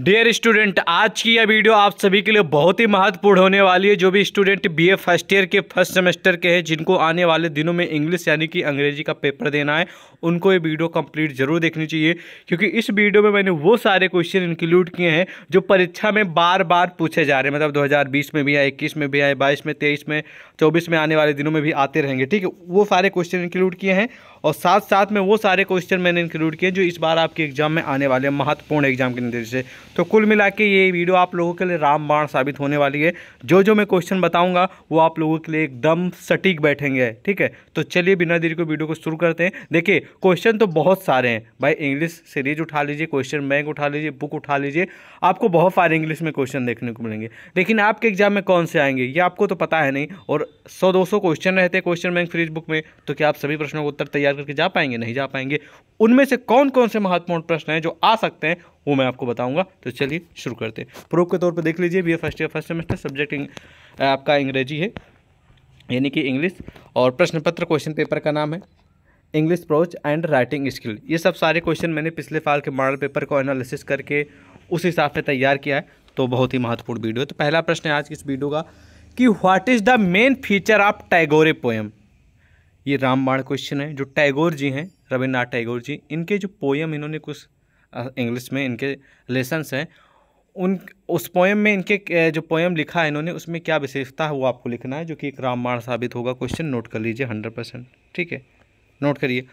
dear student आज की यह वीडियो आप सभी के लिए बहुत ही महत्वपूर्ण होने वाली है जो भी स्टूडेंट बीए फर्स्ट ईयर के फर्स्ट सेमेस्टर के हैं जिनको आने वाले दिनों में इंग्लिश यानी कि अंग्रेजी का पेपर देना है उनको ये वीडियो कंप्लीट जरूर देखनी चाहिए क्योंकि इस वीडियो में मैंने वो सारे क्वेश्चन इंक्लूड किए हैं जो परीक्षा में बार बार पूछे जा रहे हैं मतलब दो में भी आए इक्कीस में भी आए बाईस में तेईस में चौबीस में आने वाले दिनों में भी आते रहेंगे ठीक है वो सारे क्वेश्चन इंक्लूड किए हैं और साथ साथ में वो सारे क्वेश्चन मैंने इंक्लूड किए जो इस बार आपके एग्जाम में आने वाले महत्वपूर्ण एग्जाम के निर्देश से तो कुल मिला के ये वीडियो आप लोगों के लिए रामबाण साबित होने वाली है जो जो मैं क्वेश्चन बताऊंगा वो आप लोगों के लिए एकदम सटीक बैठेंगे ठीक है तो चलिए बिना देरी को वीडियो को शुरू करते हैं देखिए क्वेश्चन तो बहुत सारे हैं भाई इंग्लिश सीरीज उठा लीजिए क्वेश्चन बैंक उठा लीजिए बुक उठा लीजिए आपको बहुत सारे इंग्लिश में क्वेश्चन देखने को मिलेंगे लेकिन आपके एग्जाम में कौन से आएंगे ये आपको तो पता है नहीं और सौ दो क्वेश्चन रहते हैं क्वेश्चन बैंक सीरीज बुक में तो क्या आप सभी प्रश्नों का उत्तर तैयार करके जा पाएंगे नहीं जा पाएंगे उनमें से कौन कौन से महत्वपूर्ण प्रश्न हैं जो आ सकते हैं वो मैं आपको बताऊंगा तो चलिए शुरू करते हैं प्रूफ के तौर पर देख लीजिए B first year first semester subject आपका अंग्रेजी है यानी कि इंग्लिश और प्रश्न पत्र क्वेश्चन पेपर का नाम है English prose and writing skill ये सब सारे क्वेश्चन मैंने पिछले साल के मॉडल पेपर को एनालिसिस करके उस हिसाब से तैयार किया है तो बहुत ही महत्वपूर्ण वीडियो तो पहला प्रश्न है आज की इस वीडियो का कि what is the main feature of Tagore poem ये रामबाण क्वेश्चन है जो टैगोर जी हैं रविन्द्रनाथ टैगोर जी इनके जो पोएम इन्होंने कुछ इंग्लिश में इनके लेसन्स हैं उन उस पोएम में इनके जो पोएम लिखा है इन्होंने उसमें क्या विशेषता है वो आपको लिखना है जो कि एक रामबाण साबित होगा क्वेश्चन नोट कर लीजिए हंड्रेड परसेंट ठीक है नोट करिए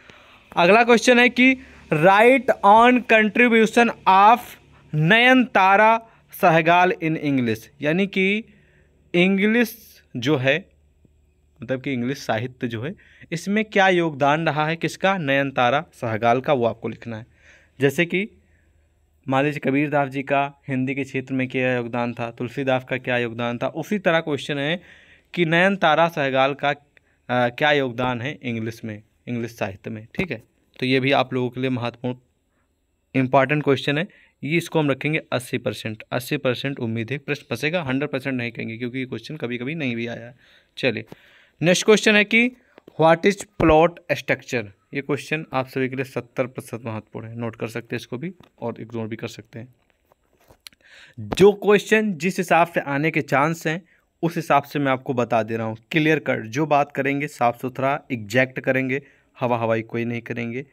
अगला क्वेश्चन है कि write on contribution of Nayantara Sahgal in English यानी कि इंग्लिश जो है मतलब कि इंग्लिश साहित्य जो है इसमें क्या योगदान रहा है किसका नयन तारा सहगाल का वो आपको लिखना है जैसे कि मान लीजिए कबीरदास जी का हिंदी के क्षेत्र में क्या योगदान था तुलसीदास का क्या योगदान था उसी तरह क्वेश्चन है कि नयन तारा सहगाल का आ, क्या योगदान है इंग्लिश में इंग्लिश साहित्य में ठीक है तो ये भी आप लोगों के लिए महत्वपूर्ण इंपॉर्टेंट क्वेश्चन है ये इसको हम रखेंगे अस्सी परसेंट अस्सी परसेंट उम्मीद है प्रश्न फंसेगा हंड्रेड परसेंट नहीं कहेंगे क्योंकि ये क्वेश्चन कभी कभी नहीं भी आया है चलिए नेक्स्ट क्वेश्चन है कि व्हाट इज प्लॉट स्ट्रक्चर ये क्वेश्चन आप सभी के लिए सत्तर प्रतिशत महत्वपूर्ण है नोट कर सकते हैं इसको भी और इग्नोर भी कर सकते हैं जो क्वेश्चन जिस हिसाब से आने के चांस हैं उस हिसाब से मैं आपको बता दे रहा हूँ क्लियर कट जो बात करेंगे साफ सुथरा एग्जैक्ट करेंगे हवा हवाई कोई नहीं करेंगे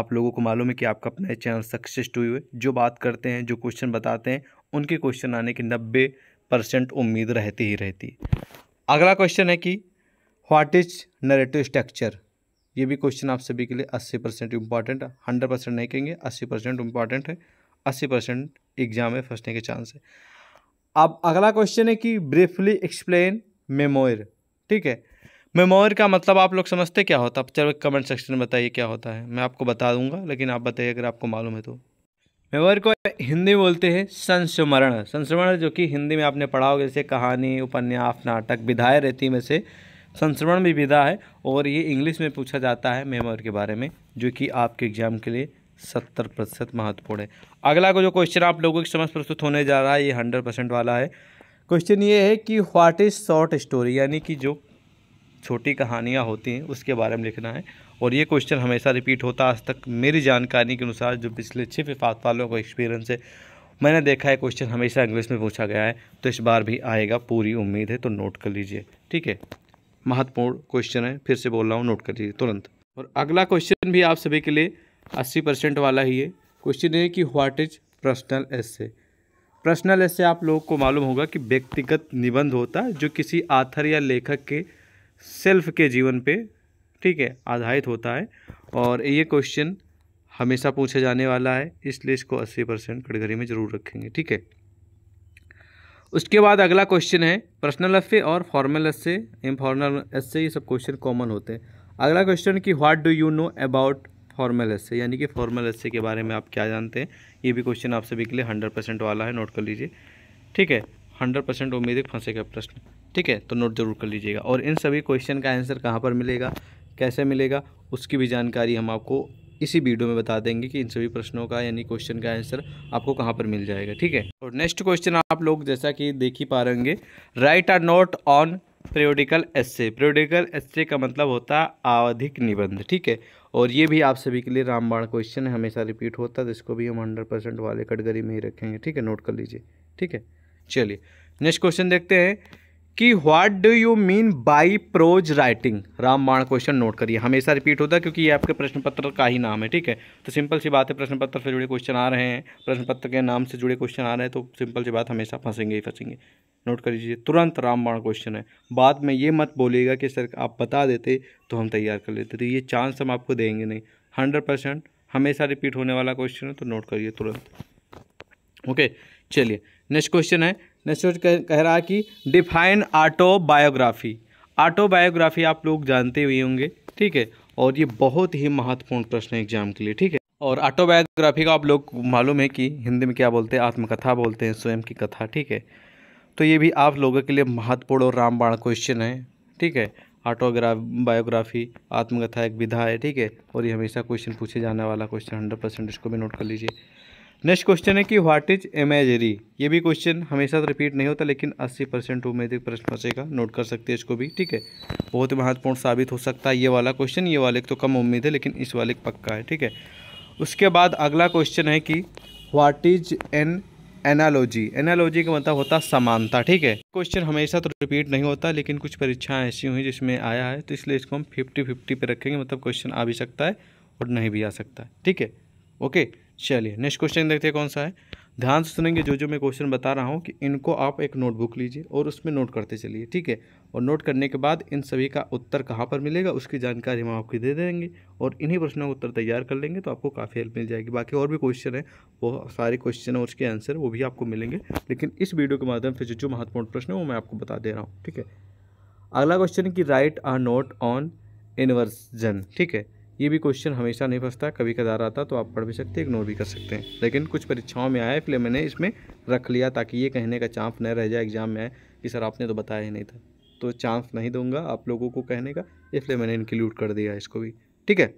आप लोगों को मालूम है कि आपका अपना चैनल सक्सेस हुई हुए जो बात करते हैं जो क्वेश्चन बताते हैं उनके क्वेश्चन आने की नब्बे परसेंट उम्मीद रहती ही रहती अगला क्वेश्चन है कि व्हाट इज नरेटिव स्ट्रक्चर ये भी क्वेश्चन आप सभी के लिए अस्सी परसेंट इंपॉर्टेंट हंड्रेड परसेंट नहीं कहेंगे अस्सी परसेंट इंपॉर्टेंट है अस्सी परसेंट एग्जाम में फंसने के चांस है अब अगला क्वेश्चन है कि ब्रीफली एक्सप्लेन मेमोयर ठीक है मेमोयर का मतलब आप लोग समझते क्या होता है चलो कमेंट सेक्शन में बताइए क्या होता है मैं आपको बता दूंगा लेकिन आप बताइए अगर आपको मालूम है तो मेमोर को हिंदी बोलते हैं संस्मरण संस्मरण जो कि हिंदी में आपने पढ़ा होगा जैसे कहानी उपन्यास नाटक विधायक रहती में से संस्मरण भी विदा है और ये इंग्लिश में पूछा जाता है मेमोर के बारे में जो कि आपके एग्जाम के लिए सत्तर प्रतिशत महत्वपूर्ण है अगला को जो क्वेश्चन आप लोगों के समझ प्रस्तुत होने जा रहा है ये हंड्रेड परसेंट वाला है क्वेश्चन ये है कि व्हाट इज़ शॉर्ट स्टोरी यानी कि जो छोटी कहानियाँ होती हैं उसके बारे में लिखना है और ये क्वेश्चन हमेशा रिपीट होता आज तक मेरी जानकारी के अनुसार जो पिछले छः फिफात वालों का एक्सपीरियंस है मैंने देखा है क्वेश्चन हमेशा इंग्लिश में पूछा गया है तो इस बार भी आएगा पूरी उम्मीद है तो नोट कर लीजिए ठीक है महत्वपूर्ण क्वेश्चन है फिर से बोल रहा हूँ नोट कर लीजिए तुरंत और अगला क्वेश्चन भी आप सभी के लिए अस्सी परसेंट वाला ही है क्वेश्चन है कि what is personal essay personal essay आप लोगों को मालूम होगा कि व्यक्तिगत निबंध होता है जो किसी आथर या लेखक के सेल्फ के जीवन पे ठीक है आधारित होता है और ये क्वेश्चन हमेशा पूछे जाने वाला है इसलिए इसको अस्सी परसेंट कटघरी में ज़रूर रखेंगे ठीक है उसके बाद अगला क्वेश्चन है पर्सनल एफ और formal essay informal essay ये सब क्वेश्चन कॉमन होते हैं अगला क्वेश्चन कि what do you know about formal essay यानी कि फॉर्मल एस के बारे में आप क्या जानते हैं ये भी क्वेश्चन आप सभी के लिए हंड्रेड परसेंट वाला है नोट कर लीजिए ठीक है हंड्रेड परसेंट उम्मीद है फंसेगा प्रश्न ठीक है तो नोट ज़रूर कर लीजिएगा और इन सभी क्वेश्चन का आंसर कहाँ पर मिलेगा कैसे मिलेगा उसकी भी जानकारी हम आपको इसी वीडियो में बता देंगे कि इन सभी प्रश्नों का यानी क्वेश्चन का आंसर आपको कहाँ पर मिल जाएगा ठीक है और नेक्स्ट क्वेश्चन आप लोग जैसा कि देख ही पा रहेंगे write a note on periodical essay periodical essay का मतलब होता है आवधिक निबंध ठीक है और ये भी आप सभी के लिए रामबाण क्वेश्चन है हमेशा रिपीट होता है तो इसको भी हम हंड्रेड परसेंट वाले कटगरी में ही रखेंगे ठीक है नोट कर लीजिए ठीक है चलिए नेक्स्ट क्वेश्चन देखते हैं कि what do you mean by prose writing रामबाण क्वेश्चन नोट करिए हमेशा रिपीट होता है क्योंकि ये आपके प्रश्न पत्र का ही नाम है ठीक है तो सिंपल सी बात है प्रश्न पत्र से जुड़े क्वेश्चन आ रहे हैं प्रश्न पत्र के नाम से जुड़े क्वेश्चन आ रहे हैं तो सिंपल सी बात हमेशा फंसेंगे ही फंसेंगे नोट कर लीजिए तुरंत रामबाण क्वेश्चन है बाद में ये मत बोलिएगा कि सर आप बता देते तो हम तैयार कर लेते तो ये चांस हम आपको देंगे नहीं हंड्रेड परसेंट हमेशा रिपीट होने वाला क्वेश्चन है तो नोट करिए तुरंत ओके चलिए नेक्स्ट क्वेश्चन है नेक्स्ट कह, कह रहा है कि डिफाइन ऑटोबायोग्राफी ऑटोबायोग्राफी आप लोग जानते हुए होंगे ठीक है और ये बहुत ही महत्वपूर्ण प्रश्न है एग्जाम के लिए ठीक है और ऑटोबायोग्राफी का आप लोग मालूम है कि हिंदी में क्या बोलते हैं आत्मकथा बोलते हैं स्वयं की कथा ठीक है तो ये भी आप लोगों के लिए महत्वपूर्ण और रामबाण क्वेश्चन है ठीक है ऑटोग्राफ बायोग्राफी आत्मकथा एक विधा है ठीक है और ये हमेशा क्वेश्चन पूछे जाने वाला क्वेश्चन हंड्रेड परसेंट इसको भी नोट कर लीजिए नेक्स्ट क्वेश्चन है कि व्हाट इज इमेजरी ये भी क्वेश्चन हमेशा तो रिपीट नहीं होता लेकिन 80 परसेंट टू में प्रश्न बचेगा नोट कर सकते हैं इसको भी ठीक है बहुत ही महत्वपूर्ण साबित हो सकता है ये वाला क्वेश्चन ये वाले तो कम उम्मीद है लेकिन इस वाले पक्का है ठीक है उसके बाद अगला क्वेश्चन है कि what is an analogy analogy का मतलब होता समानता ठीक है क्वेश्चन हमेशा तो रिपीट नहीं होता लेकिन कुछ परीक्षाएं ऐसी हुई जिसमें आया है तो इसलिए इसको हम फिफ्टी फिफ्टी पे रखेंगे मतलब क्वेश्चन आ भी सकता है और नहीं भी आ सकता ठीक है ओके चलिए नेक्स्ट क्वेश्चन देखते हैं कौन सा है ध्यान से सुनेंगे जो जो मैं क्वेश्चन बता रहा हूँ कि इनको आप एक नोटबुक लीजिए और उसमें नोट करते चलिए ठीक है और नोट करने के बाद इन सभी का उत्तर कहाँ पर मिलेगा उसकी जानकारी हम आपको दे देंगे और इन्हीं प्रश्नों का उत्तर तैयार कर लेंगे तो आपको काफ़ी हेल्प मिल जाएगी बाकी और भी क्वेश्चन है वो सारे क्वेश्चन और उसके आंसर वो भी आपको मिलेंगे लेकिन इस वीडियो के माध्यम से जो जो महत्वपूर्ण प्रश्न है वो मैं आपको बता दे रहा हूँ ठीक है अगला क्वेश्चन है कि write a note on inversion ठीक है ये भी क्वेश्चन हमेशा नहीं फंसता कभी कदार आता तो आप पढ़ भी सकते हैं इग्नोर भी कर सकते हैं लेकिन कुछ परीक्षाओं में आया इसलिए मैंने इसमें रख लिया ताकि ये कहने का चांस न रह जाए एग्ज़ाम में आए कि सर आपने तो बताया ही नहीं था तो चांस नहीं दूंगा आप लोगों को कहने का इसलिए मैंने इंक्लूड कर दिया इसको भी ठीक है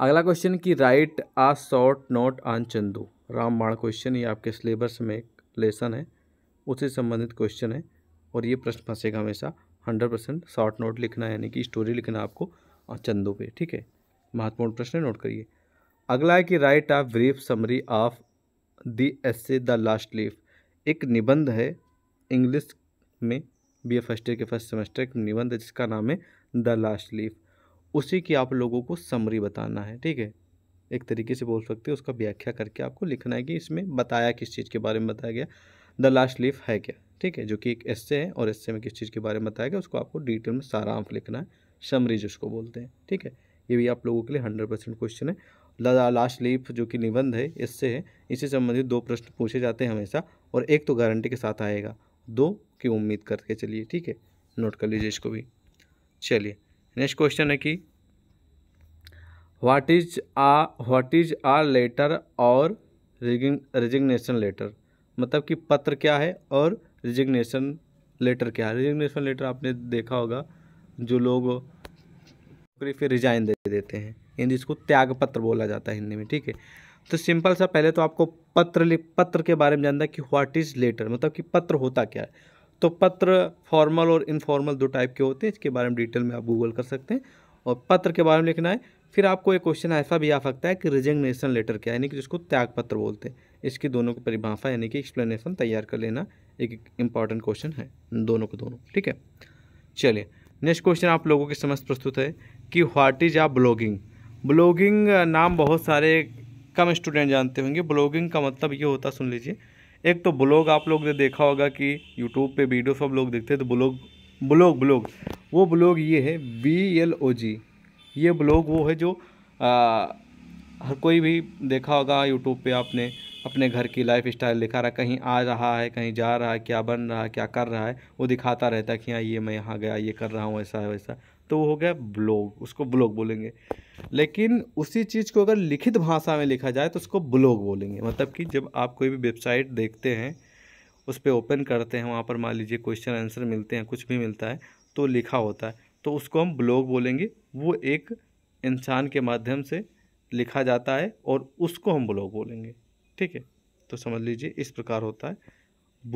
अगला क्वेश्चन की राइट आ शॉर्ट नोट आन चंदू रामबाण क्वेश्चन ये आपके सिलेबस में एक लेसन है उससे संबंधित क्वेश्चन है और ये प्रश्न फंसेगा हमेशा हंड्रेड परसेंट शॉर्ट नोट लिखना यानी कि स्टोरी लिखना आपको और चंदों पे ठीक है महत्वपूर्ण प्रश्न नोट करिए अगला है कि write of brief summary of एस एस्से द लास्ट लीफ एक निबंध है इंग्लिश में बी ए फर्स्ट ईयर के फर्स्ट सेमेस्टर एक निबंध है जिसका नाम है द लास्ट लीफ उसी की आप लोगों को समरी बताना है ठीक है एक तरीके से बोल सकते हो उसका व्याख्या करके आपको लिखना है कि इसमें बताया किस चीज़ के बारे में बताया गया द लास्ट लीफ है क्या ठीक है जो कि एक एस्से है और एस्से में किस चीज़ के बारे में बताया गया उसको आपको डिटेल में सारा सारांश लिखना है समरीज उसको बोलते हैं ठीक है ये भी आप लोगों के लिए हंड्रेड परसेंट क्वेश्चन है लदा लास्ट लीप जो कि निबंध है इससे है इससे संबंधित दो प्रश्न पूछे जाते हैं हमेशा और एक तो गारंटी के साथ आएगा दो की उम्मीद करके चलिए ठीक है नोट कर लीजिए इसको भी चलिए नेक्स्ट क्वेश्चन है कि what is a what is a letter और रिजिग्नेशन लेटर मतलब कि पत्र क्या है और रिजिग्नेशन लेटर क्या है रिजिग्नेशन लेटर आपने देखा होगा जो लोग नौकरी फिर रिजाइन दे देते हैं यानी इसको त्याग पत्र बोला जाता है हिंदी में ठीक है तो सिंपल सा पहले तो आपको पत्र लिख पत्र के बारे में जानना है कि व्हाट इज़ लेटर मतलब कि पत्र होता क्या है तो पत्र फॉर्मल और इनफॉर्मल दो टाइप के होते हैं इसके बारे में डिटेल में आप गूगल कर सकते हैं और पत्र के बारे में लिखना है फिर आपको एक क्वेश्चन ऐसा भी आ सकता है कि रिजिग्नेशन लेटर क्या है यानी कि जिसको त्याग पत्र बोलते हैं इसकी दोनों की परिभाषा यानी कि एक्सप्लेनेशन तैयार कर लेना एक इम्पॉर्टेंट क्वेश्चन है दोनों को दोनों ठीक है चलिए नेक्स्ट क्वेश्चन आप लोगों के समझ प्रस्तुत है कि what is a blogging blogging नाम बहुत सारे कम स्टूडेंट जानते होंगे ब्लॉगिंग का मतलब ये होता सुन लीजिए एक तो ब्लॉग आप लोग ने देखा होगा कि यूट्यूब पे वीडियो सब लोग देखते हैं तो ब्लॉग ब्लॉग ब्लॉग वो ब्लॉग ये है बी एल ओ जी ये ब्लॉग वो है जो हर कोई भी देखा होगा यूट्यूब पे आपने अपने घर की लाइफ स्टाइल दिखा रहा है कहीं आ रहा है कहीं जा रहा है क्या बन रहा है क्या कर रहा है वो दिखाता रहता है कि हाँ ये मैं यहाँ गया ये कर रहा हूँ ऐसा है वैसा तो वो हो गया ब्लॉग उसको ब्लॉग बोलेंगे लेकिन उसी चीज़ को अगर लिखित भाषा में लिखा जाए तो उसको ब्लॉग बोलेंगे मतलब कि जब आप कोई भी वेबसाइट देखते हैं उस पर ओपन करते हैं वहाँ पर मान लीजिए क्वेश्चन आंसर मिलते हैं कुछ भी मिलता है तो लिखा होता है तो उसको हम ब्लॉग बोलेंगे वो एक इंसान के माध्यम से लिखा जाता है और उसको हम ब्लॉग बोलेंगे ठीक है तो समझ लीजिए इस प्रकार होता है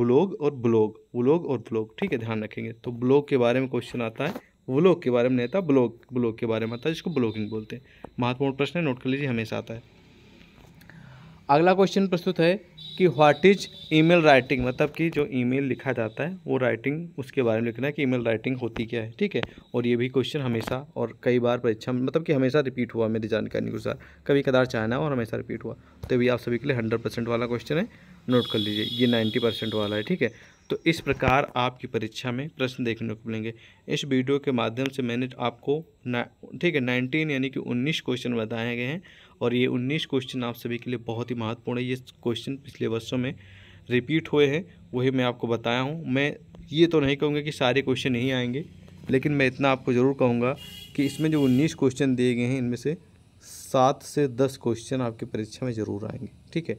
ब्लॉग और ब्लॉग ब्लॉग और ब्लॉग ठीक है ध्यान रखेंगे तो ब्लॉग के बारे में क्वेश्चन आता है ब्लॉग के बारे में नहीं आता ब्लॉग ब्लॉग के बारे में आता है जिसको ब्लॉगिंग बोलते हैं महत्वपूर्ण प्रश्न है नोट कर लीजिए हमेशा आता है अगला क्वेश्चन प्रस्तुत है कि व्हाट इज ईमेल राइटिंग मतलब कि जो ईमेल लिखा जाता है वो राइटिंग उसके बारे में लिखना है कि ईमेल राइटिंग होती क्या है ठीक है और ये भी क्वेश्चन हमेशा और कई बार परीक्षा मतलब कि हमेशा रिपीट हुआ मेरी जानकारी के अनुसार कभी कदार चाहना और हमेशा रिपीट हुआ तो भी आप सभी के लिए हंड्रेड परसेंट वाला क्वेश्चन है नोट कर लीजिए ये नाइन्टी परसेंट वाला है ठीक है तो इस प्रकार आपकी परीक्षा में प्रश्न देखने को मिलेंगे इस वीडियो के माध्यम से मैंने आपको ठीक है नाइनटीन यानी कि उन्नीस क्वेश्चन बताए गए हैं और ये उन्नीस क्वेश्चन आप सभी के लिए बहुत ही महत्वपूर्ण है ये क्वेश्चन पिछले वर्षों में रिपीट हुए हैं वही मैं आपको बताया हूँ मैं ये तो नहीं कहूँगा कि सारे क्वेश्चन नहीं आएंगे लेकिन मैं इतना आपको ज़रूर कहूँगा कि इसमें जो उन्नीस क्वेश्चन दिए गए हैं इनमें से सात से दस क्वेश्चन आपकी परीक्षा में ज़रूर आएंगे ठीक है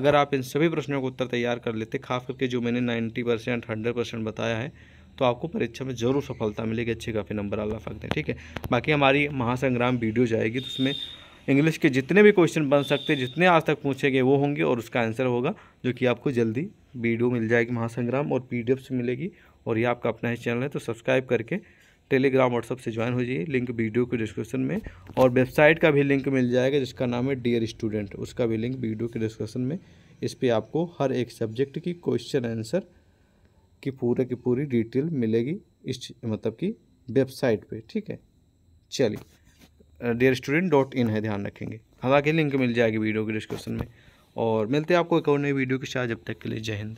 अगर आप इन सभी प्रश्नों का उत्तर तैयार कर लेते खास करके जो मैंने नाइन्टी परसेंट हंड्रेड परसेंट बताया है तो आपको परीक्षा में ज़रूर सफलता मिलेगी अच्छे काफ़ी नंबर अल्लाह सकते हैं ठीक है बाकी हमारी महासंग्राम वीडियो जाएगी तो उसमें इंग्लिश के जितने भी क्वेश्चन बन सकते हैं जितने आज तक पूछे गए वो होंगे और उसका आंसर होगा जो कि आपको जल्दी वीडियो मिल जाएगी महासंग्राम और पी से मिलेगी और ये आपका अपना ही चैनल है तो सब्सक्राइब करके टेलीग्राम व्हाट्सअप से ज्वाइन हो जाइए लिंक वीडियो के डिस्क्रिप्शन में और वेबसाइट का भी लिंक मिल जाएगा जिसका नाम है डियर स्टूडेंट उसका भी लिंक वीडियो के डिस्क्रिप्शन में इस पर आपको हर एक सब्जेक्ट की क्वेश्चन आंसर की पूरे की पूरी डिटेल मिलेगी इस मतलब कि वेबसाइट पे ठीक है चलिए डेयर स्टूडेंट डॉट इन है ध्यान रखेंगे हालांकि लिंक मिल जाएगी वीडियो के डिस्क्रिप्शन में और मिलते हैं आपको एक और नई वीडियो के साथ जब तक के लिए जय हिंद